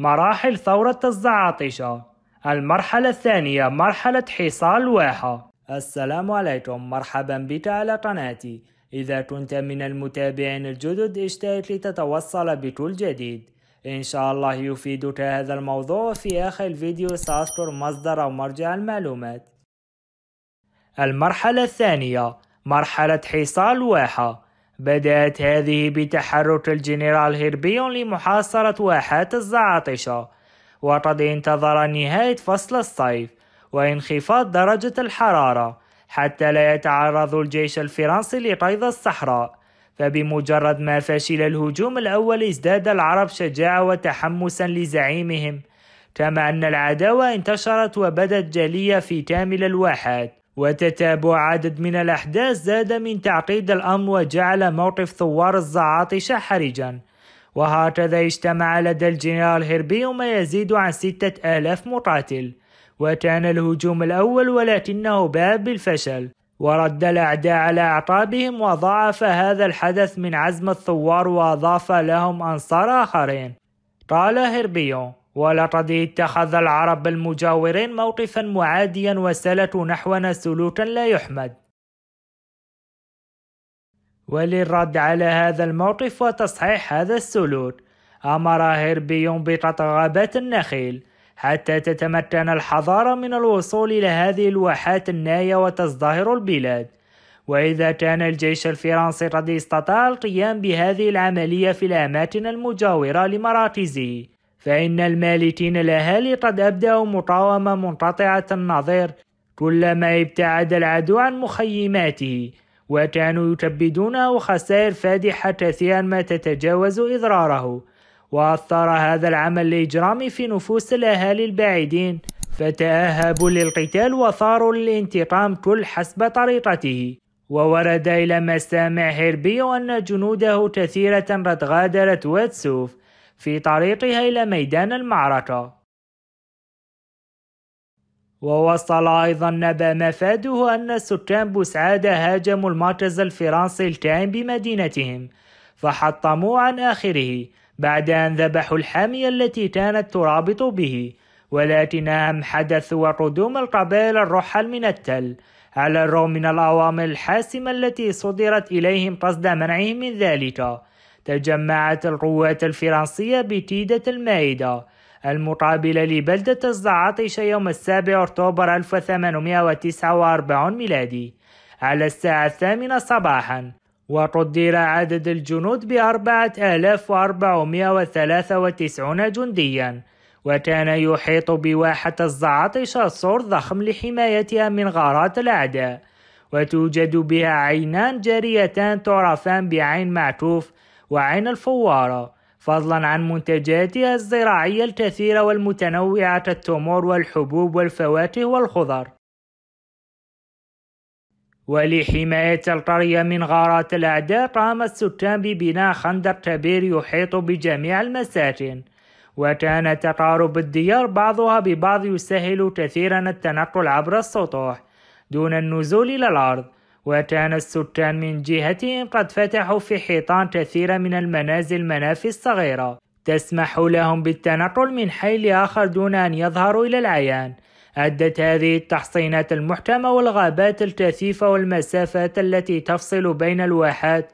مراحل ثورة الزعاطشة المرحلة الثانية مرحلة حصار واحة السلام عليكم مرحبا بك على قناتي إذا كنت من المتابعين الجدد اشترك لتتوصل بكل جديد إن شاء الله يفيدك هذا الموضوع في آخر الفيديو سأذكر مصدر أو مرجع المعلومات المرحلة الثانية مرحلة حصار واحة بدأت هذه بتحرك الجنرال هيربيون لمحاصرة واحة الزعاطشة وقد انتظر نهاية فصل الصيف وانخفاض درجة الحرارة حتى لا يتعرض الجيش الفرنسي لقيض الصحراء فبمجرد ما فشل الهجوم الأول ازداد العرب شجاعة وتحمسا لزعيمهم كما أن العداوة انتشرت وبدت جلية في كامل الواحات وتتابع عدد من الأحداث زاد من تعقيد الأمر وجعل موقف ثوار الزعاطشة حرجا وهكذا اجتمع لدى الجنرال هيربي ما يزيد عن ستة آلاف مقاتل وكان الهجوم الأول ولكنه باب بالفشل ورد الأعداء على أعقابهم وضاعف هذا الحدث من عزم الثوار وأضاف لهم أنصار آخرين قال هربيون ولقد اتخذ العرب المجاورين موقفا معاديا وسلكوا نحونا سلوكا لا يحمد وللرد على هذا الموقف وتصحيح هذا السلوك أمر هيربيون بقطع غابات النخيل حتى تتمكن الحضارة من الوصول إلى هذه الواحات الناية وتزدهر البلاد وإذا كان الجيش الفرنسي قد استطاع القيام بهذه العملية في الأماكن المجاورة لمراكزه فإن المالتين الأهالي قد أبدأوا مقاومة منقطعة النظير كلما ابتعد العدو عن مخيماته وكانوا يكبدونه خسائر فادحة كثيرا ما تتجاوز إضراره وأثر هذا العمل الإجرامي في نفوس الأهالي البعيدين فتأهبوا للقتال وثاروا للانتقام كل حسب طريقته وورد إلى مسامع هيربيو أن جنوده كثيرة قد غادرت واتسوف في طريقها إلى ميدان المعركة ووصل أيضا نبأ مفاده أن سكان بوسعادة هاجموا المركز الفرنسي الكائن بمدينتهم فحطموا عن آخره بعد أن ذبحوا الحامية التي كانت ترابط به ولكن أهم حدث هو قدوم القبائل الرحل من التل على الرغم من الأوامر الحاسمة التي صدرت إليهم قصد منعهم من ذلك تجمعت القوات الفرنسية بتيدة المائدة المقابلة لبلدة الزعاطشة يوم السابع أكتوبر 1849 ميلادي على الساعة الثامنة صباحا وقدر عدد الجنود بأربعة آلاف وأربعمائة وثلاثة وتسعون جنديا وكان يحيط بواحة الزعاطشة سور ضخم لحمايتها من غارات الأعداء وتوجد بها عينان جاريتان تعرفان بعين معتوف وعين الفوارة فضلا عن منتجاتها الزراعية الكثيرة والمتنوعة التمور والحبوب والفواكه والخضر ولحماية القرية من غارات الأعداء قام السكان ببناء خندق كبير يحيط بجميع المساكن وكان تقارب الديار بعضها ببعض يسهل كثيرا التنقل عبر السطوح دون النزول إلى الأرض وكان السكان من جهتهم قد فتحوا في حيطان كثيرة من المنازل منافذ صغيرة تسمح لهم بالتنقل من حي لآخر دون أن يظهروا إلى العيان أدت هذه التحصينات المحكمة والغابات الكثيفة والمسافات التي تفصل بين الواحات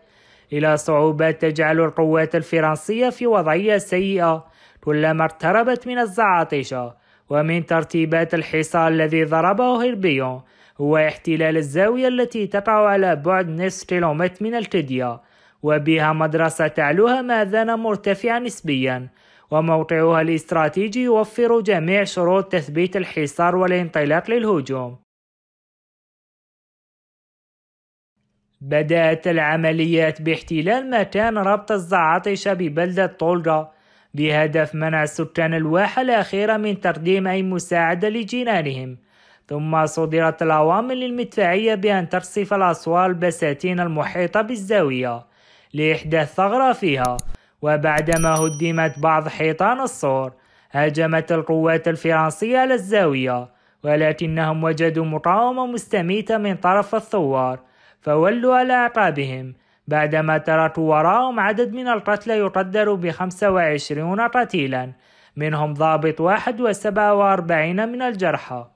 إلى صعوبات تجعل القوات الفرنسية في وضعية سيئة كلما اقتربت من الزعاطشة ومن ترتيبات الحصار الذي ضربه هيربيون هو احتلال الزاوية التي تقع على بعد نصف كيلومتر من الكدية وبها مدرسة تعلوها ماذن مرتفعة نسبيا وموقعها الاستراتيجي يوفر جميع شروط تثبيت الحصار والانطلاق للهجوم بدأت العمليات باحتلال مكان ربط الزعاطشة ببلدة طولجة بهدف منع سكان الواحة الأخيرة من تقديم أي مساعدة لجيرانهم ثم صدرت العوامل المدفعية بأن ترصف الأسوار البساتين المحيطة بالزاوية لإحداث ثغرة فيها وبعدما هدمت بعض حيطان السور هاجمت القوات الفرنسية على الزاوية ولكنهم وجدوا مقاومة مستميتة من طرف الثوار فولوا على أعقابهم بعدما تركوا وراءهم عدد من القتلى يقدر ب 25 قتيلا منهم ضابط واحد و47 من الجرحى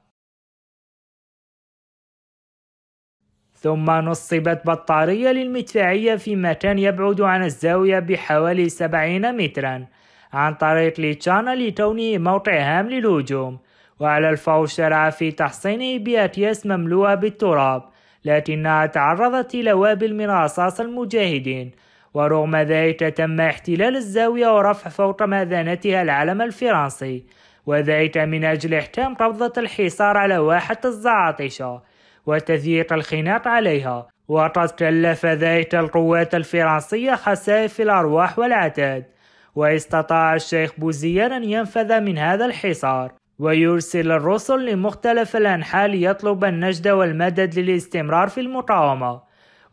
ثم نصبت بطارية للمدفعية في مكان يبعد عن الزاوية بحوالي 70 مترا عن طريق ليتشانا لكونه موقع هام للهجوم وعلى الفور شرع في تحصينه بأكياس مملوءة بالتراب لكنها تعرضت لوابل من رصاص المجاهدين ورغم ذلك تم احتلال الزاوية ورفع فوق مذانتها العلم الفرنسي وذلك من أجل احتام قبضة الحصار على واحة الزعاطشة وتذييق الخناق عليها وقد كلف ذلك القوات الفرنسية خسائف الأرواح والعتاد واستطاع الشيخ بوزيان أن ينفذ من هذا الحصار ويرسل الرسل لمختلف الأنحاء ليطلب النجدة والمدد للاستمرار في المقاومة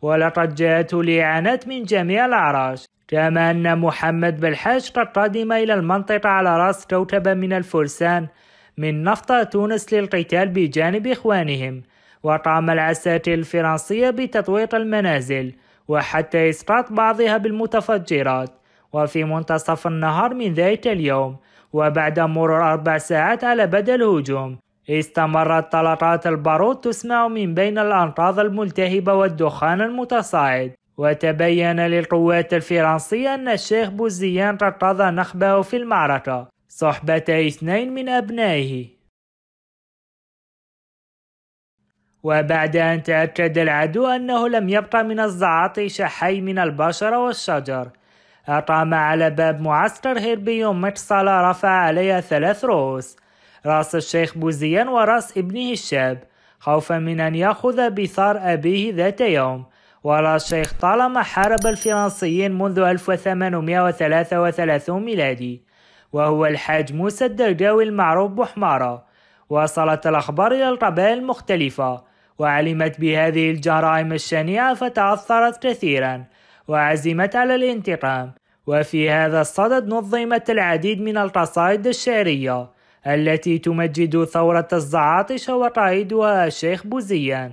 ولقد جاءته الإعانات من جميع الأعراش كما أن محمد بالحاج قد قدم إلى المنطقة على رأس كوكب من الفرسان من نفط تونس للقتال بجانب إخوانهم وطعم العساة الفرنسية بتطويق المنازل وحتى إسقاط بعضها بالمتفجرات وفي منتصف النهار من ذات اليوم وبعد مرور أربع ساعات على بدء الهجوم استمرت طلقات البارود تسمع من بين الأنقاض الملتهبة والدخان المتصاعد وتبين للقوات الفرنسية أن الشيخ بوزيان قد قضى نخبه في المعركة صحبة اثنين من أبنائه وبعد أن تأكد العدو أنه لم يبقى من الزعاطش حي من البشر والشجر أقام على باب معسكر هربي مقصلة رفع عليها ثلاث رؤوس رأس الشيخ بوزيان ورأس ابنه الشاب خوفا من أن يأخذ بثار أبيه ذات يوم ورأس الشيخ طالما حارب الفرنسيين منذ 1833 ميلادي وهو الحاج موسى الدرجاوي المعروف بحمارة وصلت الأخبار إلى القبائل المختلفة وعلمت بهذه الجرائم الشنيعة فتأثرت كثيرا وعزمت على الانتقام وفي هذا الصدد نظمت العديد من القصائد الشعرية التي تمجد ثورة الزعاطشة وقائدها الشيخ بوزيان